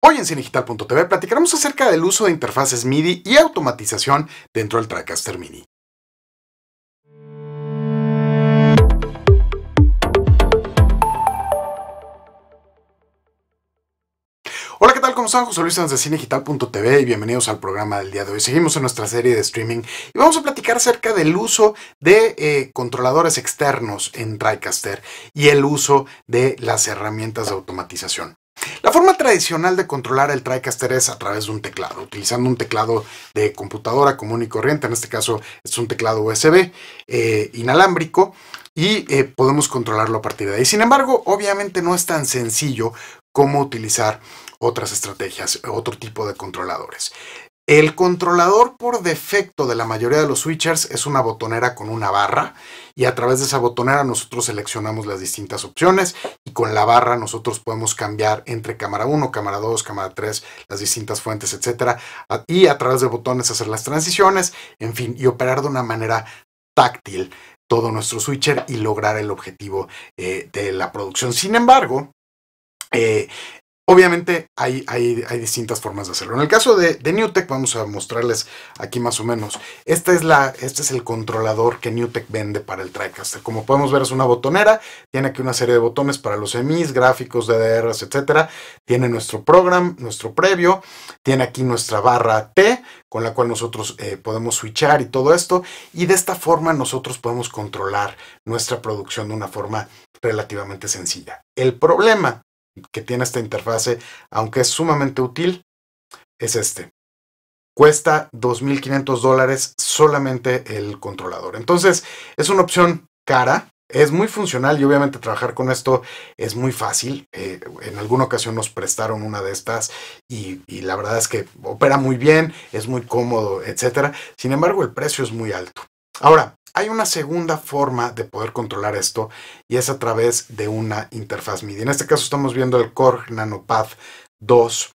Hoy en CineGital.tv platicaremos acerca del uso de interfaces MIDI y automatización dentro del TriCaster Mini. Hola, ¿qué tal? ¿Cómo están? José Luis de Cinegital.tv y bienvenidos al programa del día de hoy. Seguimos en nuestra serie de streaming y vamos a platicar acerca del uso de eh, controladores externos en TriCaster y el uso de las herramientas de automatización. La forma tradicional de controlar el TriCaster es a través de un teclado, utilizando un teclado de computadora común y corriente, en este caso es un teclado USB eh, inalámbrico y eh, podemos controlarlo a partir de ahí. Sin embargo, obviamente no es tan sencillo como utilizar otras estrategias, otro tipo de controladores. El controlador por defecto de la mayoría de los switchers es una botonera con una barra y a través de esa botonera nosotros seleccionamos las distintas opciones con la barra nosotros podemos cambiar entre cámara 1, cámara 2, cámara 3, las distintas fuentes, etcétera, y a través de botones hacer las transiciones, en fin, y operar de una manera táctil todo nuestro switcher y lograr el objetivo eh, de la producción. Sin embargo, eh, Obviamente hay, hay, distintas formas de hacerlo. En el caso de, Newtek, vamos a mostrarles aquí más o menos. Esta es la, este es el controlador que Newtek vende para el TriCaster. Como podemos ver es una botonera, tiene aquí una serie de botones para los EMIs, gráficos, DDRs, etc. Tiene nuestro program, nuestro previo, tiene aquí nuestra barra T, con la cual nosotros eh, podemos switchar y todo esto. Y de esta forma nosotros podemos controlar nuestra producción de una forma relativamente sencilla. El problema que tiene esta interfase, aunque es sumamente útil, es este. Cuesta 2.500 dólares solamente el controlador. Entonces, es una opción cara, es muy funcional y obviamente trabajar con esto es muy fácil. Eh, en alguna ocasión nos prestaron una de estas y, y, la verdad es que opera muy bien, es muy cómodo, etc. Sin embargo, el precio es muy alto. Ahora, hay una segunda forma de poder controlar esto y es a través de una interfaz MIDI. En este caso estamos viendo el Core Nanopath 2,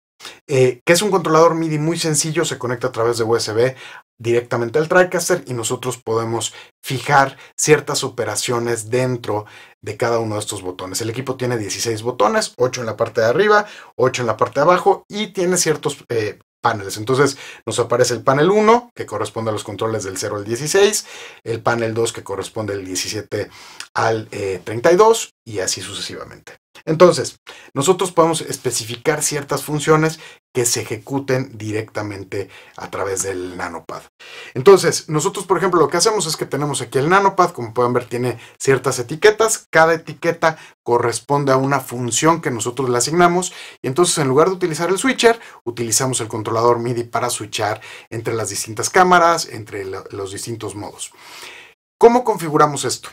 eh, que es un controlador MIDI muy sencillo, se conecta a través de USB directamente al TriCaster y nosotros podemos fijar ciertas operaciones dentro de cada uno de estos botones. El equipo tiene 16 botones, 8 en la parte de arriba, 8 en la parte de abajo y tiene ciertos eh, paneles. Entonces nos aparece el panel 1 que corresponde a los controles del 0 al 16, el panel 2 que corresponde del 17 al 32 eh, y así sucesivamente. Entonces, nosotros podemos especificar ciertas funciones que se ejecuten directamente a través del nanopad. Entonces, nosotros, por ejemplo, lo que hacemos es que tenemos aquí el nanopad, como pueden ver, tiene ciertas etiquetas, cada etiqueta corresponde a una función que nosotros le asignamos, y entonces en lugar de utilizar el switcher, utilizamos el controlador MIDI para switchar entre las distintas cámaras, entre los distintos modos. ¿Cómo configuramos esto?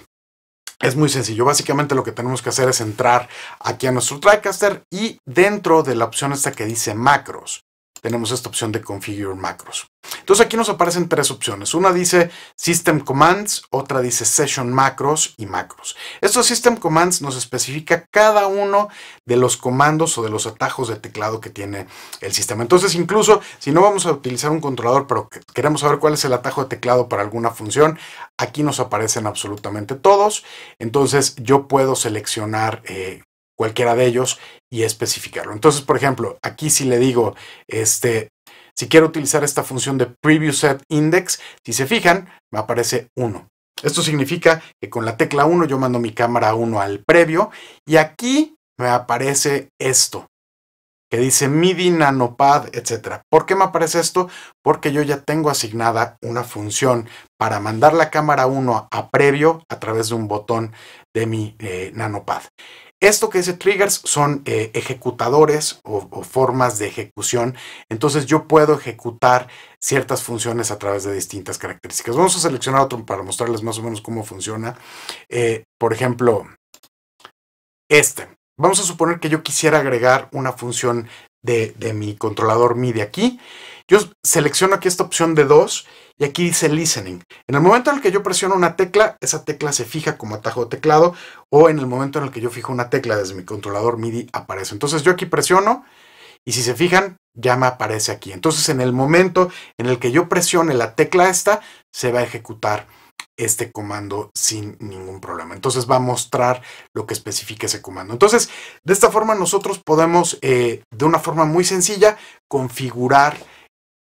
Es muy sencillo, básicamente lo que tenemos que hacer es entrar aquí a nuestro TriCaster y dentro de la opción esta que dice macros, tenemos esta opción de Configure Macros. Entonces aquí nos aparecen tres opciones. Una dice System Commands, otra dice Session Macros y Macros. Estos System Commands nos especifica cada uno de los comandos o de los atajos de teclado que tiene el sistema. Entonces incluso si no vamos a utilizar un controlador, pero queremos saber cuál es el atajo de teclado para alguna función, aquí nos aparecen absolutamente todos. Entonces yo puedo seleccionar eh, cualquiera de ellos y especificarlo. Entonces, por ejemplo, aquí si le digo, este, si quiero utilizar esta función de preview set index, si se fijan, me aparece 1. Esto significa que con la tecla 1 yo mando mi cámara 1 al previo y aquí me aparece esto que dice MIDI, Nanopad, etc. ¿Por qué me aparece esto? Porque yo ya tengo asignada una función para mandar la cámara 1 a previo a través de un botón de mi eh, Nanopad. Esto que dice triggers son eh, ejecutadores o, formas de ejecución. Entonces yo puedo ejecutar ciertas funciones a través de distintas características. Vamos a seleccionar otro para mostrarles más o menos cómo funciona. Eh, por ejemplo, este. Vamos a suponer que yo quisiera agregar una función de, mi controlador MIDI aquí. Yo selecciono aquí esta opción de 2 y aquí dice listening. En el momento en el que yo presiono una tecla, esa tecla se fija como atajo de teclado o en el momento en el que yo fijo una tecla desde mi controlador MIDI aparece. Entonces yo aquí presiono y si se fijan ya me aparece aquí. Entonces en el momento en el que yo presione la tecla esta, se va a ejecutar este comando sin ningún problema. Entonces va a mostrar lo que especifica ese comando. Entonces, de esta forma nosotros podemos, eh, de una forma muy sencilla, configurar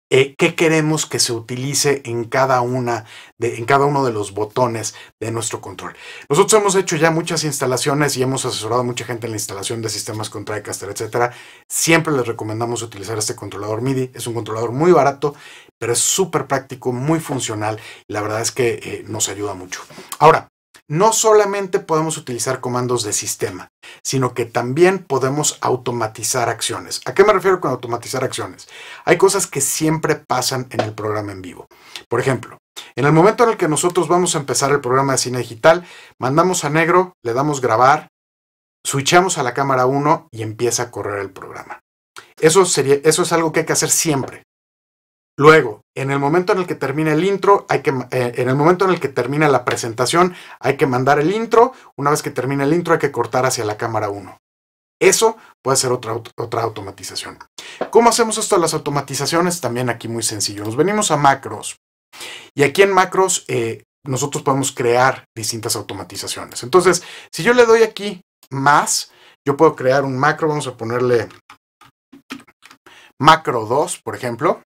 eh, qué queremos que se utilice en cada, una de, en cada uno de los botones de nuestro control. Nosotros hemos hecho ya muchas instalaciones y hemos asesorado a mucha gente en la instalación de sistemas contra de caster, etcétera. Siempre les recomendamos utilizar este controlador MIDI. Es un controlador muy barato pero es súper práctico, muy funcional y la verdad es que eh, nos ayuda mucho. Ahora, no solamente podemos utilizar comandos de sistema, sino que también podemos automatizar acciones. ¿A qué me refiero con automatizar acciones? Hay cosas que siempre pasan en el programa en vivo. Por ejemplo, en el momento en el que nosotros vamos a empezar el programa de cine digital, mandamos a negro, le damos grabar, switchamos a la cámara 1 y empieza a correr el programa. Eso, sería, eso es algo que hay que hacer siempre. Luego, en el momento en el que termine el intro, hay que, eh, en el momento en el que termina la presentación, hay que mandar el intro. Una vez que termina el intro, hay que cortar hacia la cámara 1. Eso puede ser otra, otra automatización. ¿Cómo hacemos esto las automatizaciones? También aquí muy sencillo. Nos venimos a macros. Y aquí en macros eh, nosotros podemos crear distintas automatizaciones. Entonces, si yo le doy aquí más, yo puedo crear un macro, vamos a ponerle macro 2, por ejemplo.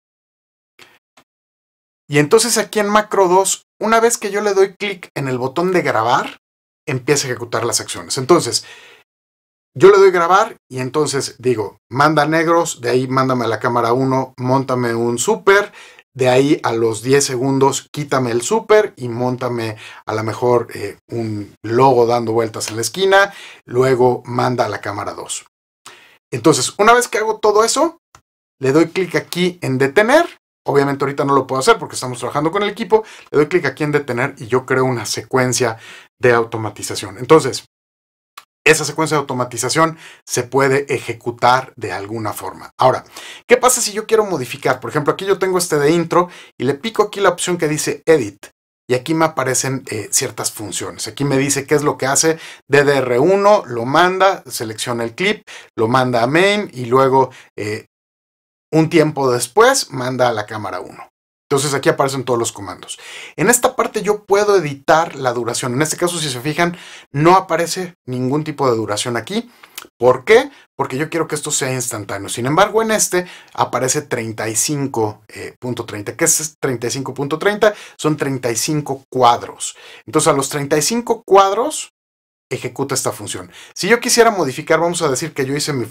Y entonces aquí en Macro 2, una vez que yo le doy clic en el botón de grabar, empieza a ejecutar las acciones. Entonces, yo le doy grabar y entonces digo, manda negros, de ahí mándame a la cámara 1, montame un súper. de ahí a los 10 segundos quítame el súper y montame a lo mejor eh, un logo dando vueltas en la esquina, luego manda a la cámara 2. Entonces, una vez que hago todo eso, le doy clic aquí en detener Obviamente ahorita no lo puedo hacer porque estamos trabajando con el equipo. Le doy clic aquí en detener y yo creo una secuencia de automatización. Entonces, esa secuencia de automatización se puede ejecutar de alguna forma. Ahora, ¿qué pasa si yo quiero modificar? Por ejemplo, aquí yo tengo este de intro y le pico aquí la opción que dice edit. Y aquí me aparecen eh, ciertas funciones. Aquí me dice qué es lo que hace DDR1, lo manda, selecciona el clip, lo manda a main y luego eh, un tiempo después manda a la cámara 1. Entonces aquí aparecen todos los comandos. En esta parte yo puedo editar la duración. En este caso, si se fijan, no aparece ningún tipo de duración aquí. ¿Por qué? Porque yo quiero que esto sea instantáneo. Sin embargo, en este aparece 35.30. Eh, ¿Qué es 35.30? Son 35 cuadros. Entonces a los 35 cuadros ejecuta esta función. Si yo quisiera modificar, vamos a decir que yo hice mi,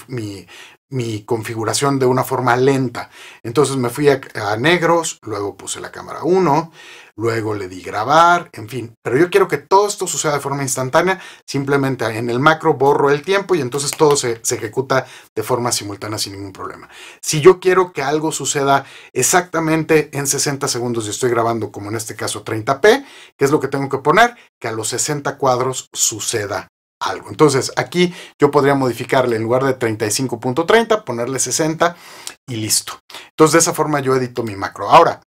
mi configuración de una forma lenta. Entonces me fui a, negros, luego puse la cámara 1, luego le di grabar, en fin. Pero yo quiero que todo esto suceda de forma instantánea, simplemente en el macro borro el tiempo y entonces todo se, se ejecuta de forma simultánea sin ningún problema. Si yo quiero que algo suceda exactamente en 60 segundos y estoy grabando como en este caso 30p, ¿qué es lo que tengo que poner? Que a los 60 cuadros suceda algo. Entonces aquí yo podría modificarle en lugar de 35.30, ponerle 60 y listo. Entonces de esa forma yo edito mi macro. Ahora,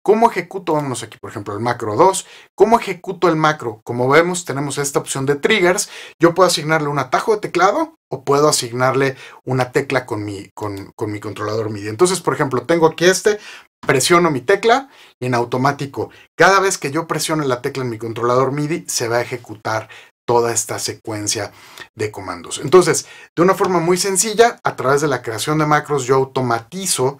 ¿Cómo ejecuto? Vámonos aquí, por ejemplo, el macro 2. ¿Cómo ejecuto el macro? Como vemos, tenemos esta opción de triggers. Yo puedo asignarle un atajo de teclado o puedo asignarle una tecla con mi, con, con mi controlador MIDI. Entonces, por ejemplo, tengo aquí este, presiono mi tecla y en automático, cada vez que yo presione la tecla en mi controlador MIDI, se va a ejecutar toda esta secuencia de comandos. Entonces, de una forma muy sencilla, a través de la creación de macros, yo automatizo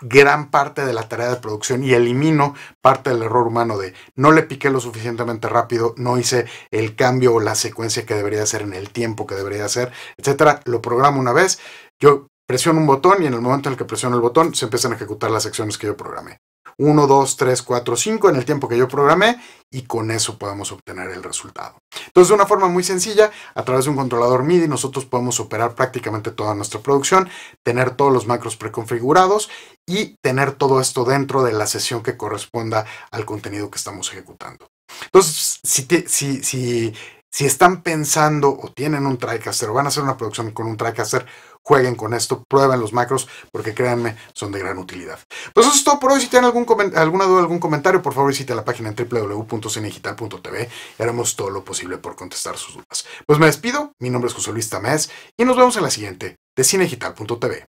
gran parte de la tarea de producción y elimino parte del error humano de no le piqué lo suficientemente rápido, no hice el cambio o la secuencia que debería hacer en el tiempo que debería hacer, etcétera. Lo programo una vez, yo presiono un botón y en el momento en el que presiono el botón se empiezan a ejecutar las acciones que yo programé. 1, 2, 3, 4, 5 en el tiempo que yo programé y con eso podemos obtener el resultado. Entonces, de una forma muy sencilla, a través de un controlador MIDI nosotros podemos operar prácticamente toda nuestra producción, tener todos los macros preconfigurados y tener todo esto dentro de la sesión que corresponda al contenido que estamos ejecutando. Entonces, si, si están pensando o tienen un TriCaster o van a hacer una producción con un TriCaster, jueguen con esto, prueben los macros, porque créanme, son de gran utilidad. Pues eso es todo por hoy. Si tienen algún alguna duda, algún comentario, por favor visiten la página en www.cinegital.tv y haremos todo lo posible por contestar sus dudas. Pues me despido, mi nombre es José Luis Tamés y nos vemos en la siguiente de cinegital.tv.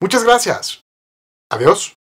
Muchas gracias. Adiós.